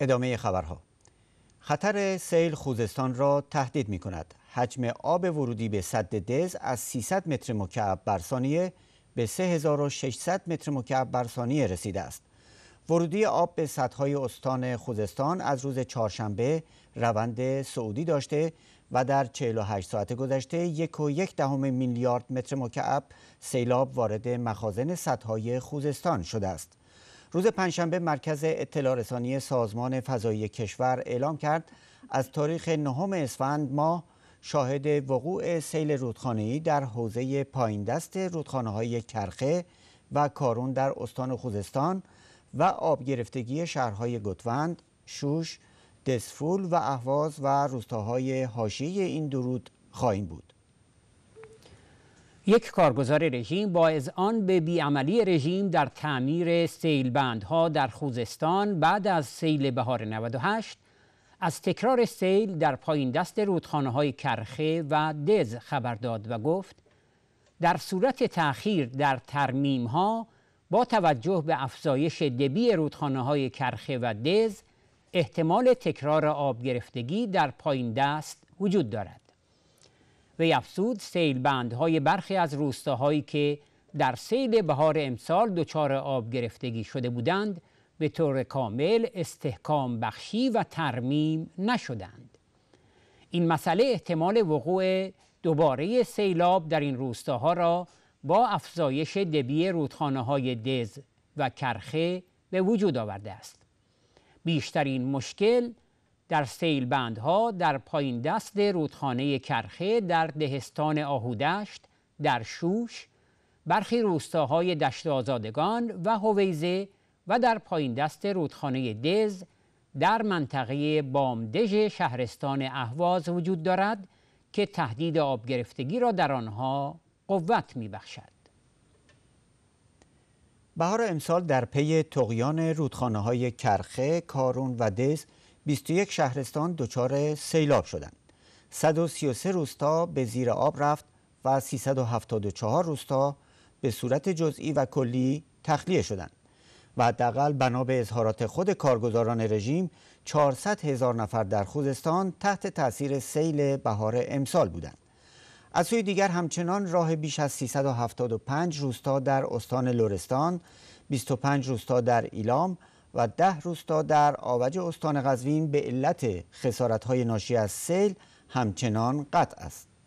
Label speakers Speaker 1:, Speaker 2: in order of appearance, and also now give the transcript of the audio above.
Speaker 1: ادامه خبرها خطر سیل خوزستان را تهدید می کند حجم آب ورودی به سد دز از 300 متر مکعب بر ثانیه به 3600 متر مکعب بر ثانیه رسیده است ورودی آب به سدهای استان خوزستان از روز چهارشنبه روند سعودی داشته و در 48 ساعت گذشته یک و یک دهم میلیارد متر مکعب سیلاب وارد مخازن سدهای خوزستان شده است روز پنجشنبه مرکز اطلاع رسانی سازمان فضایی کشور اعلام کرد از تاریخ نهم اسفند ما شاهد وقوع سیل رودخانه‌ای در حوزه رودخانه های کرخه و کارون در استان خوزستان و آب گرفتگی شهرهای گتوند، شوش، دسفول و اهواز و روستاهای حاشیه این درود خواهیم بود.
Speaker 2: یک کارگزار رژیم با آن به بیعملی رژیم در تعمیر سیل ها در خوزستان بعد از سیل بهار 98 از تکرار سیل در پایین دست رودخانه های کرخه و دز خبر داد و گفت در صورت تأخیر در ترمیم ها با توجه به افزایش دبی رودخانه های کرخه و دز احتمال تکرار آب گرفتگی در پایین دست وجود دارد. وی افزود های برخی از روستاهایی که در سیل بهار امسال دچار آب گرفتگی شده بودند به طور کامل استحکام بخشی و ترمیم نشدند این مسئله احتمال وقوع دوباره سیلاب در این روستاها را با افزایش دبی رودخانه های دز و کرخه به وجود آورده است بیشترین مشکل در بندها، در پایین دست رودخانه کرخه در دهستان آهودشت در شوش برخی روستاهای دشت آزادگان و هویزه و در پایین دست رودخانه دز در منطقه بامدژ شهرستان اهواز وجود دارد که تهدید آب گرفتگی را در آنها قوت می بخشد.
Speaker 1: بهار امسال در پی تقیان رودخانه های کرخه، کارون و دز 21 شهرستان دچار سیلاب شدند 133 روستا به زیر آب رفت و 374 روستا به صورت جزئی و کلی تخلیه شدند و حداقل بنا به اظهارات خود کارگزاران رژیم 400 هزار نفر در خوزستان تحت تاثیر سیل بهار امسال بودند از سوی دیگر همچنان راه بیش از 375 روستا در استان لرستان 25 روستا در ایلام و ده روستا در آوج استان قزوین به علت های ناشی از سیل همچنان قطع است.